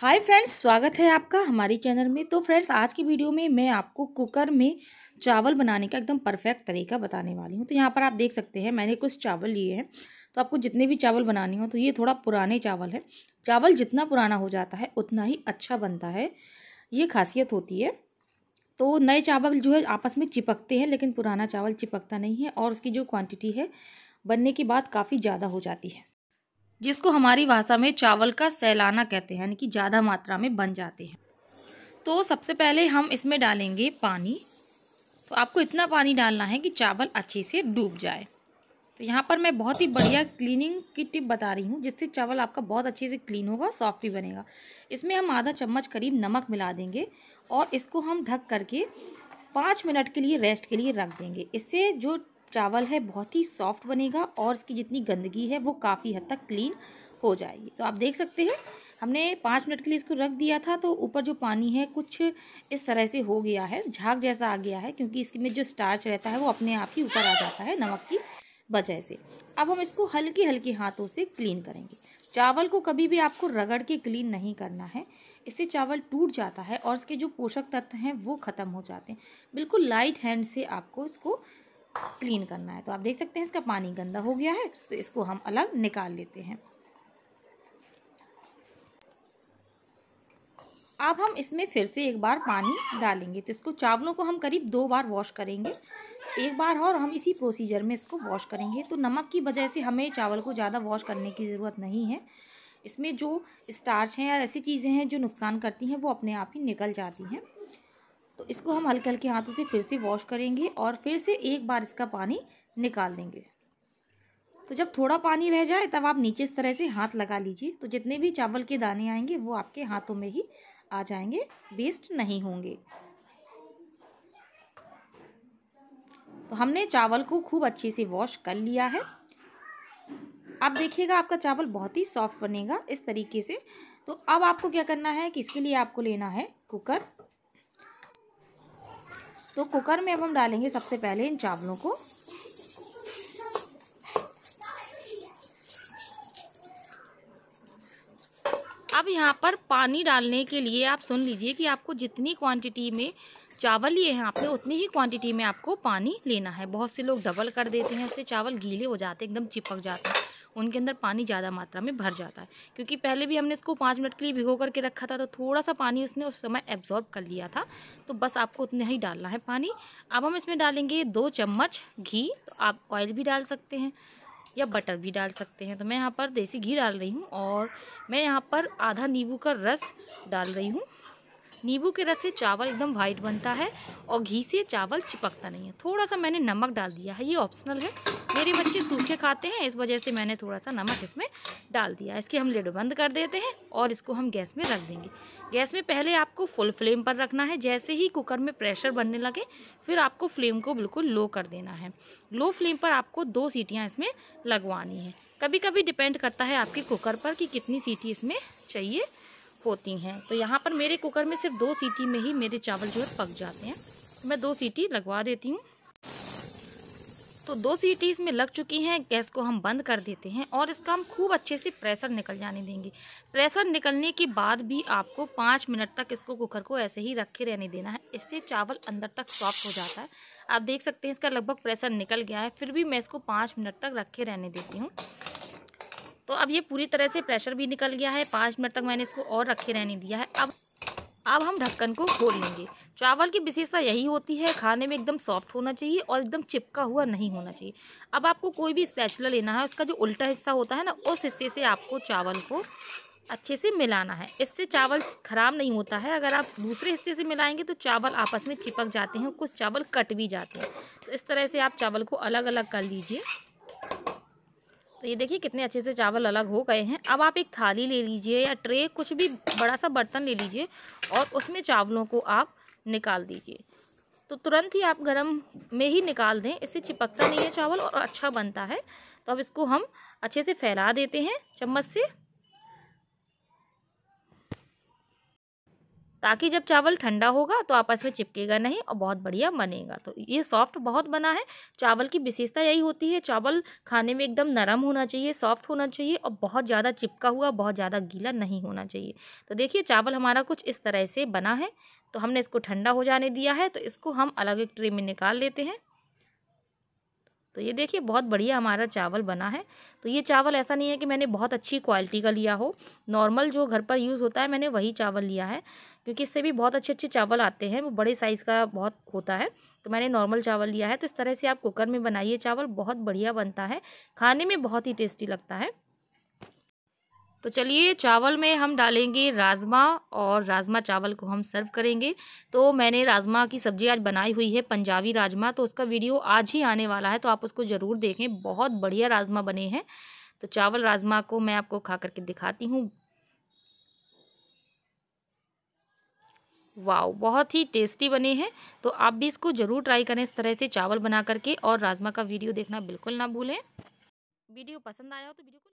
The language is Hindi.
हाय फ्रेंड्स स्वागत है आपका हमारी चैनल में तो फ्रेंड्स आज की वीडियो में मैं आपको कुकर में चावल बनाने का एकदम परफेक्ट तरीका बताने वाली हूँ तो यहाँ पर आप देख सकते हैं मैंने कुछ चावल लिए हैं तो आपको जितने भी चावल बनाने हो तो ये थोड़ा पुराने चावल है चावल जितना पुराना हो जाता है उतना ही अच्छा बनता है ये खासियत होती है तो नए चावल जो है आपस में चिपकते हैं लेकिन पुराना चावल चिपकता नहीं है और उसकी जो क्वान्टिटी है बनने के बाद काफ़ी ज़्यादा हो जाती है जिसको हमारी भाषा में चावल का सैलाना कहते हैं यानी कि ज़्यादा मात्रा में बन जाते हैं तो सबसे पहले हम इसमें डालेंगे पानी तो आपको इतना पानी डालना है कि चावल अच्छे से डूब जाए तो यहाँ पर मैं बहुत ही बढ़िया क्लीनिंग की टिप बता रही हूँ जिससे चावल आपका बहुत अच्छे से क्लीन होगा सॉफ्ट भी बनेगा इसमें हम आधा चम्मच करीब नमक मिला देंगे और इसको हम ढक करके पाँच मिनट के लिए रेस्ट के लिए रख देंगे इससे जो चावल है बहुत ही सॉफ्ट बनेगा और इसकी जितनी गंदगी है वो काफ़ी हद तक क्लीन हो जाएगी तो आप देख सकते हैं हमने पाँच मिनट के लिए इसको रख दिया था तो ऊपर जो पानी है कुछ इस तरह से हो गया है झाग जैसा आ गया है क्योंकि इसमें जो स्टार्च रहता है वो अपने आप ही ऊपर आ जाता है नमक की वजह से अब हम इसको हल्के हल्के हाथों से क्लीन करेंगे चावल को कभी भी आपको रगड़ के क्लीन नहीं करना है इससे चावल टूट जाता है और इसके जो पोषक तत्व हैं वो ख़त्म हो जाते हैं बिल्कुल लाइट हैंड से आपको इसको क्लीन करना है तो आप देख सकते हैं इसका पानी गंदा हो गया है तो इसको हम अलग निकाल लेते हैं अब हम इसमें फिर से एक बार पानी डालेंगे तो इसको चावलों को हम करीब दो बार वॉश करेंगे एक बार और हम इसी प्रोसीजर में इसको वॉश करेंगे तो नमक की वजह से हमें चावल को ज़्यादा वॉश करने की ज़रूरत नहीं है इसमें जो स्टार्च हैं या ऐसी चीज़ें हैं जो नुकसान करती हैं वो अपने आप ही निकल जाती हैं तो इसको हम हल्के हल्के हाथों से फिर से वॉश करेंगे और फिर से एक बार इसका पानी निकाल देंगे तो जब थोड़ा पानी रह जाए तब आप नीचे इस तरह से हाथ लगा लीजिए तो जितने भी चावल के दाने आएंगे वो आपके हाथों में ही आ जाएंगे वेस्ट नहीं होंगे तो हमने चावल को खूब अच्छे से वॉश कर लिया है आप देखिएगा आपका चावल बहुत ही सॉफ्ट बनेगा इस तरीके से तो अब आपको क्या करना है कि इसके लिए आपको लेना है कुकर तो कुकर में अब हम डालेंगे सबसे पहले इन चावलों को अब यहाँ पर पानी डालने के लिए आप सुन लीजिए कि आपको जितनी क्वांटिटी में चावल लिए हैं आपने उतनी ही क्वांटिटी में आपको पानी लेना है बहुत से लोग डबल कर देते हैं उससे चावल गीले हो जाते हैं एकदम चिपक जाते हैं उनके अंदर पानी ज़्यादा मात्रा में भर जाता है क्योंकि पहले भी हमने इसको पाँच मिनट के लिए भिगो करके रखा था तो थोड़ा सा पानी उसने उस समय एब्जॉर्ब कर लिया था तो बस आपको उतना ही डालना है पानी अब हम इसमें डालेंगे दो चम्मच घी तो आप ऑयल भी डाल सकते हैं या बटर भी डाल सकते हैं तो मैं यहाँ पर देसी घी डाल रही हूँ और मैं यहाँ पर आधा नींबू का रस डाल रही हूँ नींबू के रस से चावल एकदम वाइट बनता है और घी से चावल चिपकता नहीं है थोड़ा सा मैंने नमक डाल दिया है ये ऑप्शनल है मेरे बच्चे सूखे खाते हैं इस वजह से मैंने थोड़ा सा नमक इसमें डाल दिया इसके हम लेड बंद कर देते हैं और इसको हम गैस में रख देंगे गैस में पहले आपको फुल फ्लेम पर रखना है जैसे ही कुकर में प्रेशर बनने लगे फिर आपको फ्लेम को बिल्कुल लो कर देना है लो फ्लेम पर आपको दो सीटियाँ इसमें लगवानी है कभी कभी डिपेंड करता है आपके कुकर पर कि कितनी सीटी इसमें चाहिए होती हैं तो यहाँ पर मेरे कुकर में सिर्फ दो सीटी में ही मेरे चावल जो है पक जाते हैं मैं दो सीटी लगवा देती हूँ तो दो सीटी इसमें लग चुकी हैं गैस को हम बंद कर देते हैं और इसका हम खूब अच्छे से प्रेशर निकल जाने देंगे प्रेशर निकलने के बाद भी आपको पाँच मिनट तक इसको कुकर को ऐसे ही रखे रहने देना है इससे चावल अंदर तक सॉफ्ट हो जाता है आप देख सकते हैं इसका लगभग प्रेशर निकल गया है फिर भी मैं इसको पाँच मिनट तक रखे रहने देती हूँ तो अब ये पूरी तरह से प्रेशर भी निकल गया है पाँच मिनट तक मैंने इसको और रखे रहने दिया है अब अब हम ढक्कन को खोल लेंगे चावल की विशेषता यही होती है खाने में एकदम सॉफ्ट होना चाहिए और एकदम चिपका हुआ नहीं होना चाहिए अब आपको कोई भी स्पैचुला लेना है उसका जो उल्टा हिस्सा होता है ना उस हिस्से से आपको चावल को अच्छे से मिलाना है इससे चावल ख़राब नहीं होता है अगर आप दूसरे हिस्से से मिलाएंगे तो चावल आपस में चिपक जाते हैं कुछ चावल कट भी जाते हैं तो इस तरह से आप चावल को अलग अलग कर लीजिए तो ये देखिए कितने अच्छे से चावल अलग हो गए हैं अब आप एक थाली ले लीजिए या ट्रे कुछ भी बड़ा सा बर्तन ले लीजिए और उसमें चावलों को आप निकाल दीजिए तो तुरंत ही आप गरम में ही निकाल दें इससे चिपकता नहीं है चावल और अच्छा बनता है तो अब इसको हम अच्छे से फैला देते हैं चम्मच से ताकि जब चावल ठंडा होगा तो आपस में चिपकेगा नहीं और बहुत बढ़िया बनेगा तो ये सॉफ्ट बहुत बना है चावल की विशेषता यही होती है चावल खाने में एकदम नरम होना चाहिए सॉफ्ट होना चाहिए और बहुत ज़्यादा चिपका हुआ बहुत ज़्यादा गीला नहीं होना चाहिए तो देखिए चावल हमारा कुछ इस तरह से बना है तो हमने इसको ठंडा हो जाने दिया है तो इसको हम अलग एक ट्रे में निकाल लेते हैं तो ये देखिए बहुत बढ़िया हमारा चावल बना है तो ये चावल ऐसा नहीं है कि मैंने बहुत अच्छी क्वालिटी का लिया हो नॉर्मल जो घर पर यूज़ होता है मैंने वही चावल लिया है क्योंकि इससे भी बहुत अच्छे अच्छे चावल आते हैं वो बड़े साइज़ का बहुत होता है तो मैंने नॉर्मल चावल लिया है तो इस तरह से आप कुकर में बनाइए चावल बहुत बढ़िया बनता है खाने में बहुत ही टेस्टी लगता है तो चलिए चावल में हम डालेंगे राजमा और राजमा चावल को हम सर्व करेंगे तो मैंने राजमा की सब्ज़ी आज बनाई हुई है पंजाबी राजमा तो उसका वीडियो आज ही आने वाला है तो आप उसको ज़रूर देखें बहुत बढ़िया राजमा बने हैं तो चावल राजमा को मैं आपको खा करके दिखाती हूँ वाओ बहुत ही टेस्टी बने हैं तो आप भी इसको ज़रूर ट्राई करें इस तरह से चावल बना करके और राजमा का वीडियो देखना बिल्कुल ना भूलें वीडियो पसंद आया हो तो वीडियो को